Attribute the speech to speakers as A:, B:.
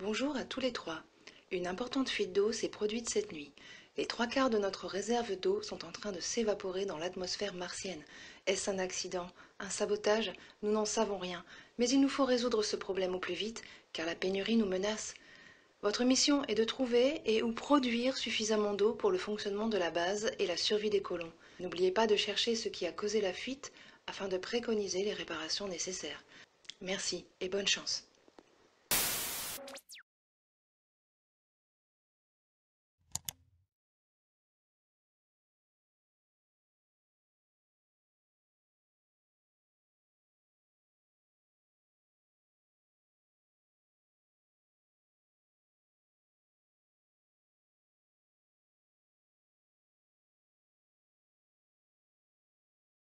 A: Bonjour à tous les trois. Une importante fuite d'eau s'est produite cette nuit. Les trois quarts de notre réserve d'eau sont en train de s'évaporer dans l'atmosphère martienne. Est-ce un accident Un sabotage Nous n'en savons rien. Mais il nous faut résoudre ce problème au plus vite, car la pénurie nous menace. Votre mission est de trouver et ou produire suffisamment d'eau pour le fonctionnement de la base et la survie des colons. N'oubliez pas de chercher ce qui a causé la fuite afin de préconiser les réparations nécessaires. Merci et bonne chance.